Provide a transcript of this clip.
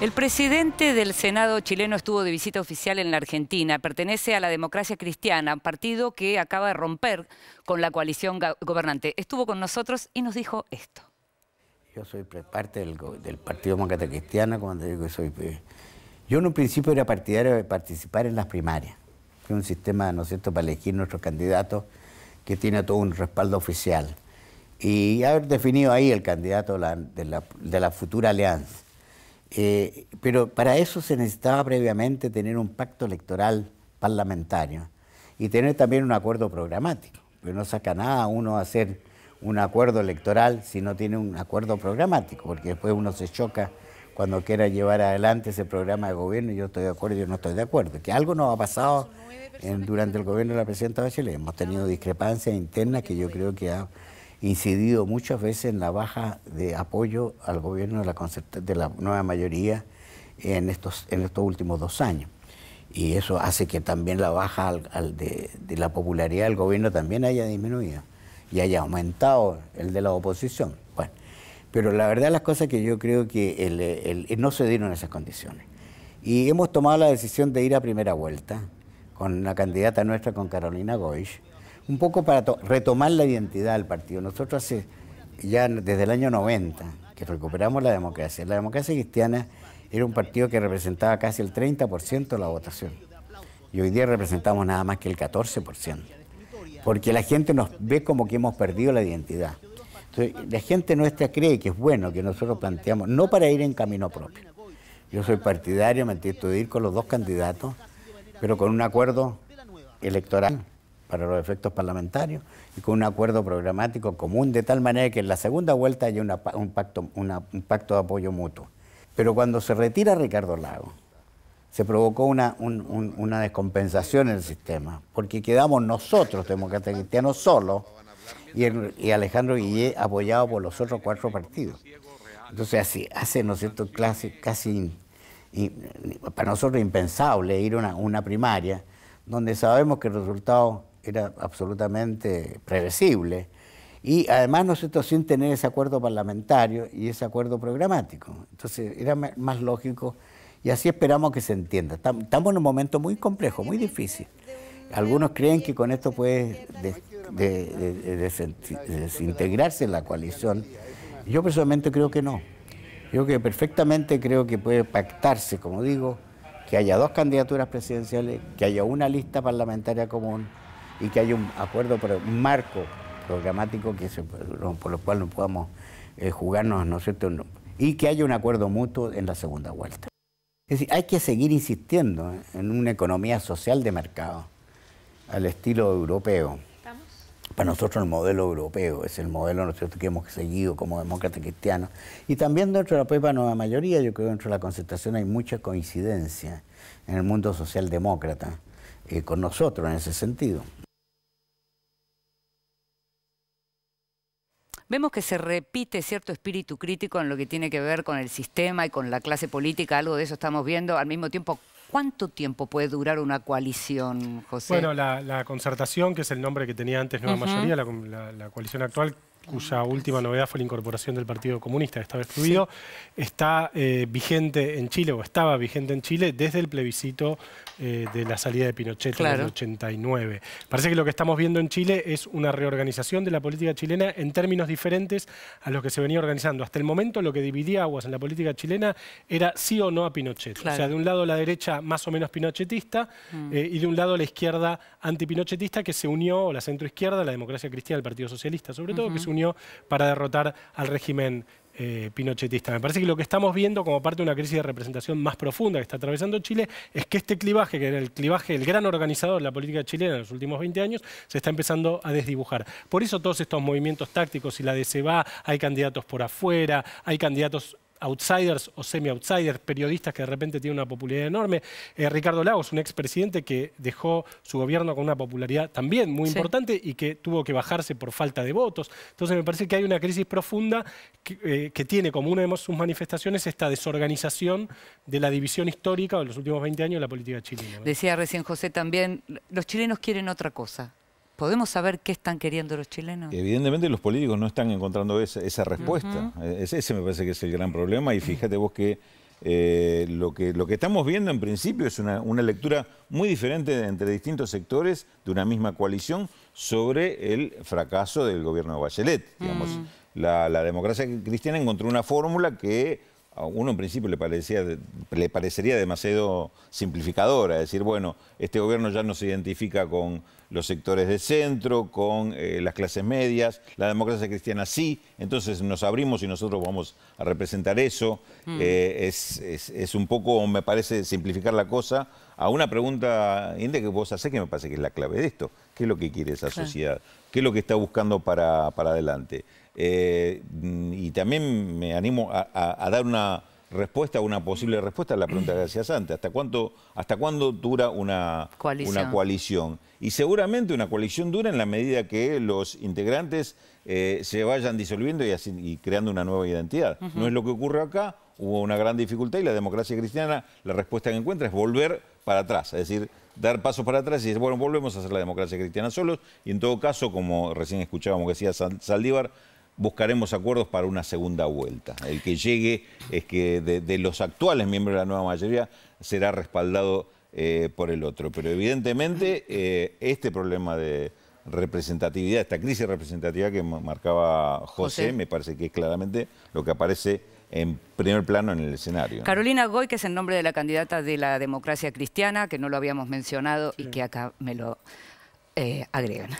El presidente del Senado chileno estuvo de visita oficial en la Argentina. Pertenece a la Democracia Cristiana, partido que acaba de romper con la coalición gobernante. Estuvo con nosotros y nos dijo esto. Yo soy parte del, Partido Demócrata Cristiana, cuando digo que soy... Eh, yo en un principio era partidario de participar en las primarias, que es un sistema, ¿no es cierto?, para elegir nuestros candidato que tiene todo un respaldo oficial. Y haber definido ahí el candidato de la futura alianza. Eh, pero para eso se necesitaba previamente tener un pacto electoral parlamentario y tener también un acuerdo programático. Pero no saca nada uno hacer un acuerdo electoral si no tiene un acuerdo programático, porque después uno se choca cuando quiera llevar adelante ese programa de gobierno, yo estoy de acuerdo, yo no estoy de acuerdo. Que algo nos ha pasado durante el gobierno de la presidenta Bachelet. Hemos tenido discrepancias internas que yo creo que ha incidido muchas veces en la baja de apoyo al gobierno de la, de la nueva mayoría en estos, en estos últimos dos años. Y eso hace que también la baja de, la popularidad del gobierno también haya disminuido y haya aumentado el de la oposición. Bueno, pero la verdad las cosas que yo creo que no se dieron esas condiciones. Y hemos tomado la decisión de ir a primera vuelta con la candidata nuestra, con Carolina Goisch, un poco para retomar la identidad del partido. Nosotros ya desde el año 90 que recuperamos la democracia. La democracia cristiana era un partido que representaba casi el 30% de la votación. Y hoy día representamos nada más que el 14%. Porque la gente nos ve como que hemos perdido la identidad. Entonces, la gente nuestra cree que es bueno que nosotros planteamos, no para ir en camino propio. Yo soy partidario, me entiendo de ir con los dos candidatos, pero con un acuerdo electoral para los efectos parlamentarios y con un acuerdo programático común, de tal manera que en la segunda vuelta haya un, pacto, pacto de apoyo mutuo. Pero cuando se retira Ricardo Lago, se provocó una, una descompensación en el sistema, porque quedamos nosotros, demócratas cristianos, solos y, Alejandro Guillé apoyado por los otros cuatro partidos. Entonces así hace, ¿no casi, para nosotros impensable ir a una primaria donde sabemos que el resultado era absolutamente predecible, y además nosotros sin tener ese acuerdo parlamentario y ese acuerdo programático. Entonces era más lógico y así esperamos que se entienda. Estamos en un momento muy complejo, muy difícil. Algunos creen que con esto puede desintegrarse la coalición. Yo personalmente creo que no. Yo que perfectamente creo que puede pactarse, como digo, que haya dos candidaturas presidenciales, que haya una lista parlamentaria común y que haya un acuerdo, un marco programático que por lo cual no podamos eh, jugarnos, ¿no es cierto? Y que haya un acuerdo mutuo en la segunda vuelta. Es decir, hay que seguir insistiendo ¿eh? en una economía social de mercado, al estilo europeo. Para nosotros el modelo europeo es el modelo que hemos seguido como demócrata cristiano Y también dentro de la nueva mayoría, yo creo que dentro de la concertación hay mucha coincidencia en el mundo socialdemócrata eh, con nosotros en ese sentido. vemos que se repite cierto espíritu crítico en lo que tiene que ver con el sistema y con la clase política, algo de eso estamos viendo, al mismo tiempo ¿Cuánto tiempo puede durar una coalición, José? Bueno, la, concertación, que es el nombre que tenía antes Nueva Mayoría, la, coalición actual, cuya ah, última novedad fue la incorporación del Partido Comunista, que estaba excluido, está eh, vigente en Chile, o estaba vigente en Chile, desde el plebiscito eh, de la salida de Pinochet en el 89. Parece que lo que estamos viendo en Chile es una reorganización de la política chilena en términos diferentes a los que se venía organizando. Hasta el momento lo que dividía aguas en la política chilena era sí o no a Pinochet. O sea, de un lado la derecha más o menos pinochetista mm. eh, y de un lado la izquierda antipinochetista que se unió, o la centroizquierda, la democracia cristiana, el Partido Socialista sobre todo, que se unió para derrotar al régimen eh, pinochetista. Me parece que lo que estamos viendo como parte de una crisis de representación más profunda que está atravesando Chile es que este clivaje, que era el clivaje, del gran organizador de la política chilena en los últimos 20 años, se está empezando a desdibujar. Por eso todos estos movimientos tácticos y la de se va, hay candidatos por afuera, hay candidatos outsiders o semi-outsiders, periodistas que de repente tienen una popularidad enorme. Eh, Ricardo Lagos, un expresidente que dejó su gobierno con una popularidad también muy importante y que tuvo que bajarse por falta de votos. Entonces me parece que hay una crisis profunda que, eh, tiene como una de sus manifestaciones esta desorganización de la división histórica de los últimos 20 años de la política chilena. Decía recién José también, los chilenos quieren otra cosa. ¿Podemos saber qué están queriendo los chilenos? Evidentemente los políticos no están encontrando esa, respuesta. E, ese, me parece que es el gran problema y fíjate vos eh, que, lo, que estamos viendo en principio es una, lectura muy diferente entre distintos sectores de una misma coalición sobre el fracaso del gobierno de Bachelet. Mm. la, democracia cristiana encontró una fórmula que a uno en principio le, parecía, parecería demasiado simplificadora, Es decir, bueno, este gobierno ya no se identifica con los sectores de centro, con eh, las clases medias, la democracia cristiana sí, entonces nos abrimos y nosotros vamos a representar eso. Mm. Eh, es, un poco, me parece, simplificar la cosa a una pregunta, inde que vos hacés que me parece que es la clave de esto. ¿Qué es lo que quiere esa sociedad? ¿Qué es lo que está buscando para, adelante? Eh, y también me animo a dar una respuesta, una posible respuesta a la pregunta que hacías antes. ¿Hasta, cuánto, hasta cuándo dura una coalición. una coalición? Y seguramente una coalición dura en la medida que los integrantes eh, se vayan disolviendo y, creando una nueva identidad. No es lo que ocurre acá, hubo una gran dificultad y la democracia cristiana, la respuesta que encuentra es volver para atrás, es decir, dar pasos para atrás y decir, bueno, volvemos a hacer la democracia cristiana solos y en todo caso, como recién escuchábamos que decía Saldívar, buscaremos acuerdos para una segunda vuelta. El que llegue es que de, los actuales miembros de la nueva mayoría será respaldado eh, por el otro. Pero evidentemente eh, este problema de representatividad, esta crisis representativa que marcaba José, me parece que es claramente lo que aparece en primer plano en el escenario. Carolina Goy, que es el nombre de la candidata de la democracia cristiana, que no lo habíamos mencionado y que acá me lo eh, agregan.